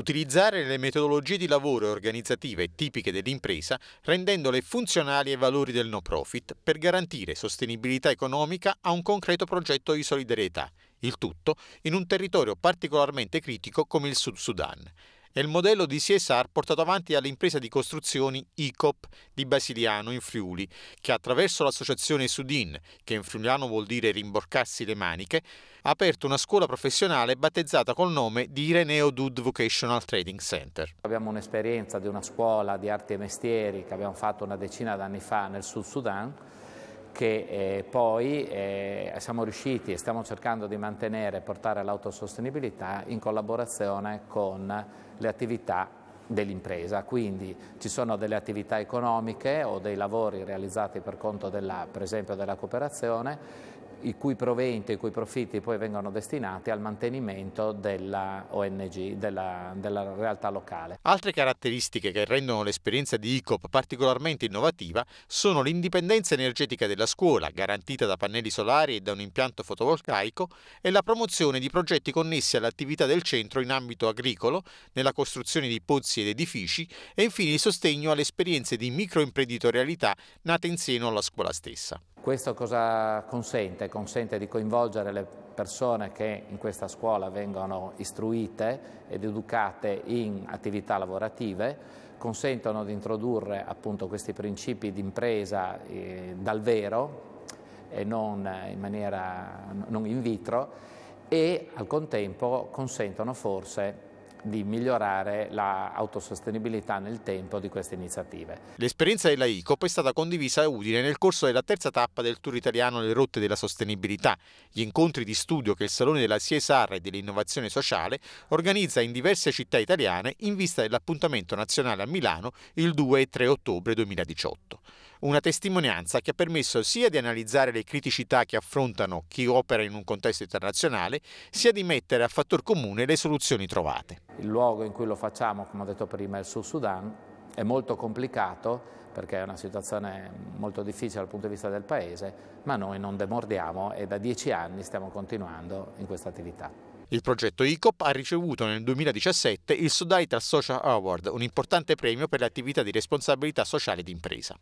Utilizzare le metodologie di lavoro e organizzative tipiche dell'impresa rendendole funzionali ai valori del no profit per garantire sostenibilità economica a un concreto progetto di solidarietà, il tutto in un territorio particolarmente critico come il Sud Sudan. È il modello di CSR portato avanti dall'impresa di costruzioni ICOP di Basiliano in Friuli, che attraverso l'associazione Sudin, che in friuliano vuol dire rimborcarsi le maniche, ha aperto una scuola professionale battezzata col nome di Ireneo Dud Vocational Trading Center. Abbiamo un'esperienza di una scuola di arti e mestieri che abbiamo fatto una decina d'anni fa nel Sud Sudan che eh, poi eh, siamo riusciti e stiamo cercando di mantenere e portare all'autosostenibilità in collaborazione con le attività dell'impresa. Quindi ci sono delle attività economiche o dei lavori realizzati per conto della, per esempio della cooperazione i cui proventi, i cui profitti poi vengono destinati al mantenimento della ONG, della, della realtà locale. Altre caratteristiche che rendono l'esperienza di ICOP particolarmente innovativa sono l'indipendenza energetica della scuola, garantita da pannelli solari e da un impianto fotovoltaico, e la promozione di progetti connessi all'attività del centro in ambito agricolo, nella costruzione di pozzi ed edifici, e infine il sostegno alle esperienze di microimprenditorialità nate in seno alla scuola stessa. Questo cosa consente? Consente di coinvolgere le persone che in questa scuola vengono istruite ed educate in attività lavorative, consentono di introdurre appunto questi principi di impresa eh, dal vero e non in maniera non in vitro e al contempo consentono forse di migliorare l'autosostenibilità la nel tempo di queste iniziative. L'esperienza della ICOP è stata condivisa a Udine nel corso della terza tappa del Tour italiano Le rotte della sostenibilità, gli incontri di studio che il Salone della CSR e dell'innovazione sociale organizza in diverse città italiane in vista dell'appuntamento nazionale a Milano il 2 e 3 ottobre 2018. Una testimonianza che ha permesso sia di analizzare le criticità che affrontano chi opera in un contesto internazionale, sia di mettere a fattor comune le soluzioni trovate. Il luogo in cui lo facciamo, come ho detto prima, è il Sud Sudan, è molto complicato perché è una situazione molto difficile dal punto di vista del Paese, ma noi non demordiamo e da dieci anni stiamo continuando in questa attività. Il progetto ICOP ha ricevuto nel 2017 il Sudaital Social Award, un importante premio per le attività di responsabilità sociale d'impresa.